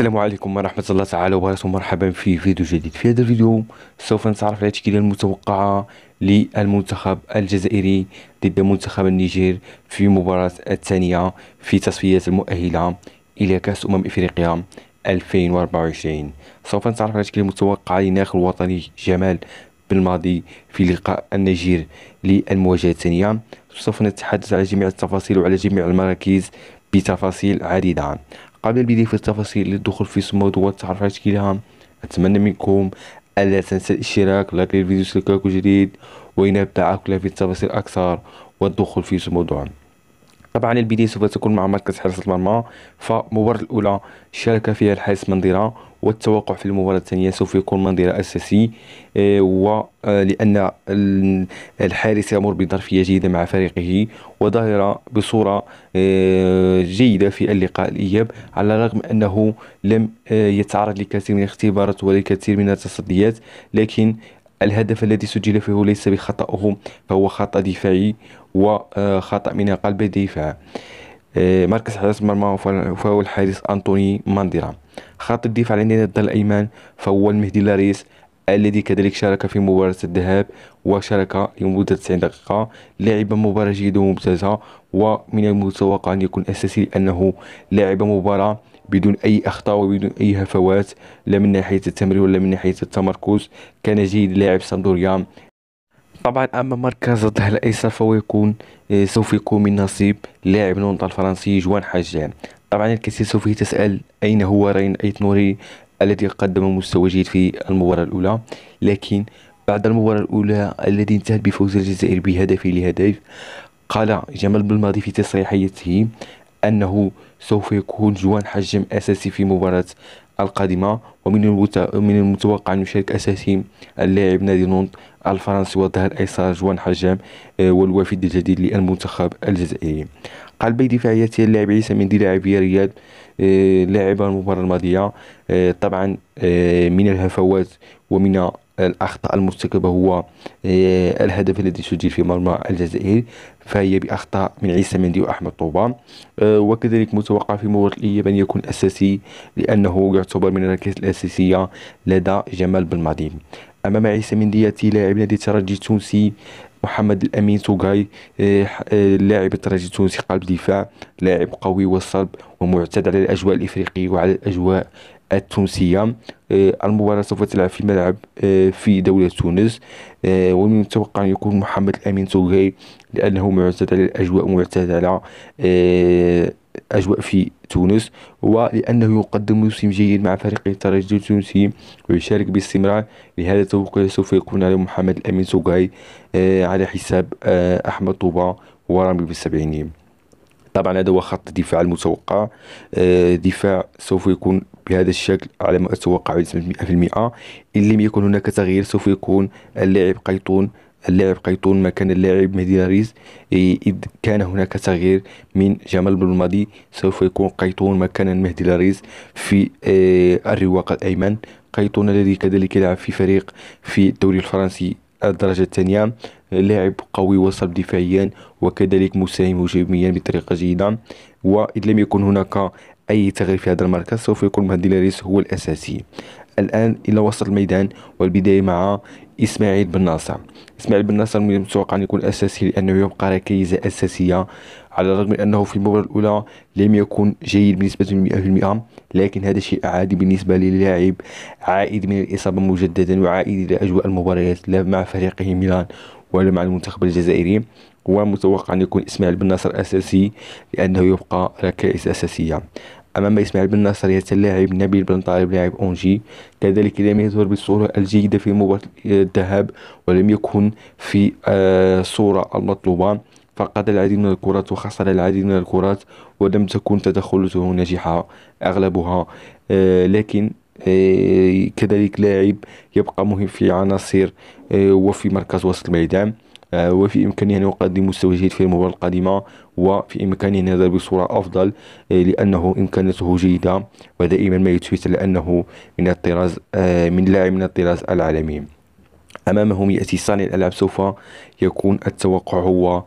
السلام عليكم ورحمة الله تعالى وبركاته مرحبا في فيديو جديد في هذا الفيديو سوف نتعرف على التشكيلة المتوقعة للمنتخب الجزائري ضد منتخب النيجير في مباراة الثانية في تصفيات المؤهلة إلى كأس أمم إفريقيا 2024 سوف نتعرف على التشكيلة المتوقعة لناخ الوطني جمال بالماضي في لقاء النيجير للمواجهة الثانية سوف نتحدث على جميع التفاصيل وعلى جميع المراكز بتفاصيل عديدة قبل البداية في التفاصيل للدخول في سمود والتعرف على تشكيلها أتمنى منكم ألا تنسى الاشتراك لايك للفيديو سلكاكو جديد كل في التفاصيل أكثر والدخول في موضوعنا طبعا البداية سوف تكون مع مركز حراسة المرمى فالمباراة الأولى شارك فيها الحارس منظرة والتوقع في المباراة الثانية سوف يكون منظرة أساسي آه، ولأن آه، الحارس يمر بظرفية جيدة مع فريقه وظهر بصورة آه، جيدة في اللقاء الإياب على الرغم أنه لم يتعرض لكثير من الاختبارات ولكثير من التصديات لكن الهدف الذي سجل فيه ليس بخطأه فهو خطأ دفاعي وخطأ آه، من قلب الدفاع آه، مركز حراس المرمى فهو الحارس أنطوني مانديرا خط الدفاع عندنا الضل الأيمن فهو المهدي لاريس الذي كذلك شارك في مباراة الذهاب وشارك لمدة 90 دقيقة لعب مباراة جيدة وممتازة ومن المتوقع أن يكون أساسي لأنه لعب مباراة بدون أي أخطاء وبدون أي هفوات لا من ناحية التمرير ولا من ناحية التمركز كان جيد لاعب سامدوريا طبعا اما مركز الظهر الايسر فهو يكون آه، سوف يكون من نصيب لاعب نونطا الفرنسي جوان حاجان طبعا الكثير سوف تسال اين هو رين ايت نوري الذي قدم مستوى جيد في المباراه الاولى لكن بعد المباراة الأولى التي انتهت بفوز الجزائر بهدف لهدف قال جمال بالماضي في تصريحيته أنه سوف يكون جوان حجم أساسي في مباراة القادمة ومن المتوقع أن يشارك أساسي اللاعب نادي نونت الفرنسي والظهر الايسر جوان حجام آه، والوافد الجديد للمنتخب الجزائري قال دفاعيات اللاعب عيسى مندي لاعب رياض آه، لاعب المباراة الماضية آه، طبعا من الهفوات ومن الأخطاء المرتكبة هو آه، الهدف الذي سجل في مرمى الجزائر فهي بأخطاء من عيسى مندي وأحمد طوبان آه، وكذلك متوقع في مباراة الإياب أن يكون أساسي لأنه يعتبر من الركائز الأساسية لدى جمال بن ماضي أمام عيسى مندي يأتي لاعب نادي الترجي التونسي محمد الامين توغاي آه، لاعب الترجي التونسي قلب دفاع لاعب قوي وصلب ومعتاد على الاجواء الافريقيه وعلى الاجواء التونسية آه، المباراة سوف تلعب في ملعب آه، في دولة تونس آه، ومن المتوقع أن يكون محمد الأمين توغي لأنه معتاد على الأجواء معتاد على أجواء في تونس ولأنه يقدم موسم جيد مع فريقه الترجي التونسي ويشارك باستمرار لهذا التوقع سوف يكون على محمد الأمين توغي على حساب أحمد طوبة ورامي بالسبعيني طبعا هذا هو خط الدفاع المتوقع دفاع سوف يكون بهذا الشكل على ما أتوقع 100% إن لم يكن هناك تغيير سوف يكون اللاعب قيطون اللاعب قيطون مكان اللاعب مهدي لاريس إيه، إذ كان هناك تغيير من جمال الماضي سوف يكون قيطون مكان مهدي لاريس في إيه، الرواق الأيمن قيطون الذي كذلك يلعب في فريق في الدوري الفرنسي الدرجة الثانية لاعب قوي وصلب دفاعيا وكذلك مساهم هجوميا بطريقة جيدة وإن لم يكن هناك أي تغيير في هذا المركز سوف يكون مهدي لاريس هو الأساسي الآن إلى وسط الميدان والبداية مع إسماعيل بن ناصر إسماعيل بن ناصر من المتوقع أن يكون أساسي لأنه يبقى ركيزة أساسية على الرغم من أنه في المباراة الأولى لم يكن جيد بنسبة 100% لكن هذا شيء عادي بالنسبة للاعب عائد من الإصابة مجددا وعائد إلى أجواء المباريات لا مع فريقه ميلان ولا مع المنتخب الجزائري ومتوقع أن يكون إسماعيل بن ناصر أساسي لأنه يبقى ركائز أساسية أمام إسماعيل بن ناصر ياسر اللاعب نبيل بن طالب لاعب أونجي كذلك لم يظهر بالصورة الجيدة في مباراة الذهاب ولم يكن في الصورة آه، المطلوبة فقد العديد من الكرات وخسر العديد من الكرات ولم تكن تدخلاته ناجحة أغلبها آه، لكن آه، كذلك لاعب يبقى مهم في عناصر وفي مركز وسط الميدان آه، وفي إمكانه أن يقدم مستوى جيد في المباراة القادمة وفي إمكانه أن يذهب بصورة أفضل آه، لأنه إمكاناته جيدة ودائما ما يتويت لأنه من الطراز آه، من لاعب من الطراز العالمي أمامهم يأتي صانع الألعاب سوف يكون التوقع هو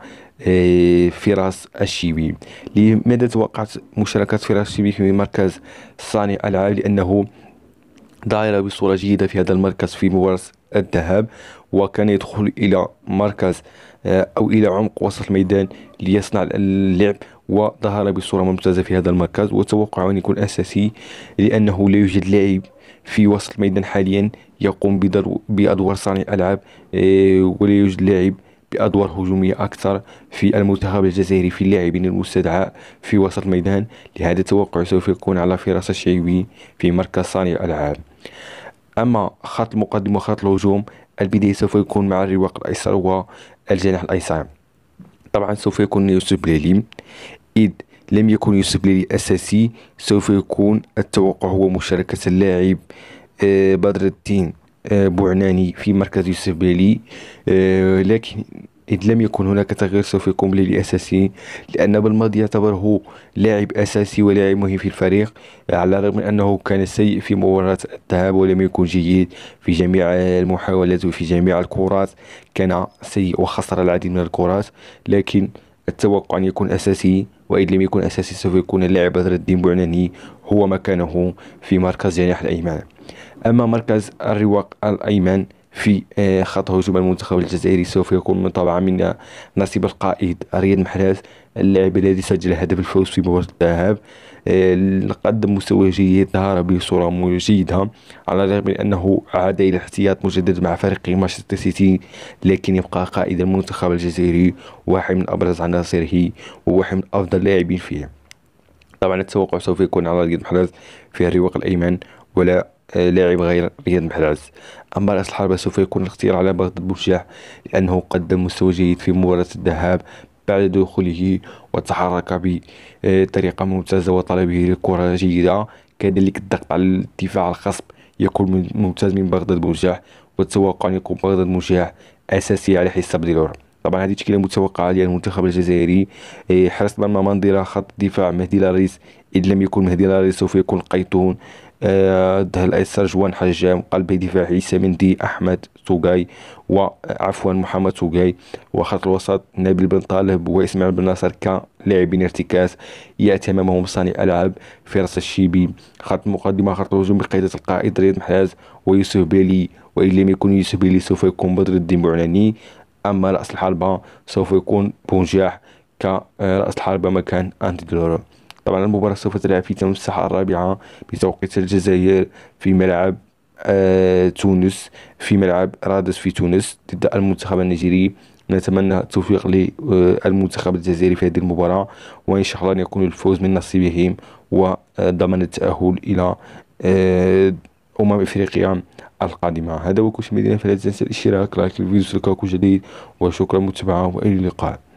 فراس الشيبي لماذا توقعت مشاركة فراس الشيبي في مركز صانع الألعاب لأنه ظاهرة بصورة جيدة في هذا المركز في مباراة الذهاب وكان يدخل إلى مركز آه، أو إلى عمق وسط الميدان ليصنع اللعب وظهر بصورة ممتازة في هذا المركز وتوقع أن يكون أساسي لأنه لا يوجد لاعب في وسط الميدان حاليا يقوم بأدوار صانع ألعاب آه، ولا يوجد لاعب بأدوار هجومية أكثر في المنتخب الجزائري في اللاعبين المستدعى في وسط الميدان لهذا التوقع سوف يكون على فراس الشعيبي في مركز صانع الألعاب أما خط المقدم وخط الهجوم البداية سوف يكون مع الرواق الأيسر والجناح الأيسر طبعا سوف يكون يوسف بلالي إذ لم يكن يوسف بلالي أساسي سوف يكون التوقع هو مشاركة اللاعب آه، بدر الدين آه، بوعناني في مركز يوسف بلالي آه، لكن إذ لم يكن هناك تغيير سوف يكون لي أساسي لأن بالماضي يعتبر هو لاعب أساسي ولاعب مهم في الفريق على الرغم من أنه كان سيء في مباراة الذهاب ولم يكن جيد في جميع المحاولات وفي جميع الكرات كان سيء وخسر العديد من الكرات لكن التوقع أن يكون أساسي وإن لم يكن أساسي سوف يكون اللاعب بدر الدين بوعناني هو مكانه في مركز جناح الأيمن أما مركز الرواق الأيمن في آه، خط هجوم المنتخب الجزائري سوف يكون من طبعا من نصيب القائد رياض محراز اللاعب الذي سجل هدف الفوز في مباراة الذهاب آه، قدم مستوى جيد ظهر بصورة جيدة على الرغم من أنه عاد إلى الاحتياط مجدد مع فريق مانشستر سيتي لكن يبقى قائد المنتخب الجزائري واحد من أبرز عناصره وواحد من أفضل اللاعبين فيه طبعا التوقع سوف يكون على رياض محراز في الرواق الأيمن ولا لاعب غير رياض محرز أما رأس الحربة سوف يكون الاختيار على بغداد بوشجاح لأنه قدم مستوى جيد في مباراة الذهاب بعد دخوله وتحرك بطريقة ممتازة وطلبه للكره جيدة كذلك الضغط على الدفاع الخصب يكون ممتاز من بغداد بوشجاح والتوقع أن يكون بغداد بوشجاح أساسي على حساب ديلور طبعا هذه تشكيله متوقعه للمنتخب الجزائري إيه، حرص المرمى منظره خط الدفاع مهدي لاريس إذ لم يكن مهدي لاري سوف يكون قيطون ظهر آه، الأيسر جوان حجام قلب دفاع عيسى مندي احمد توغاي وعفوا آه، محمد توغاي وخط الوسط نبيل بن طالب واسماعيل بن ناصر كلاعبين ارتكاز ياتي امامهم صانع العاب فرص الشيبي خط المقدمه خط الهجوم بقياده القائد رياض محراز ويوسف بيلي وان لم يكن يوسف بيلي سوف يكون بدر الدين بوعناني اما راس الحربه سوف يكون بونجاح كراس آه، الحربه مكان انتي دولورو طبعا المباراة سوف تلعب في تمام الساعة الرابعة بتوقيت الجزائر في ملعب آه تونس في ملعب رادس في تونس ضد المنتخب النيجيري نتمنى التوفيق للمنتخب الجزائري في هذه المباراة وإن شاء الله يكون الفوز من نصيبهم وضمان التأهل إلى آه، أمم إفريقيا القادمة هذا هو كل شيء مدينة فلا تنسى الاشتراك لايك الفيديو سلكاكم جديد وشكرا متابعة وإلى اللقاء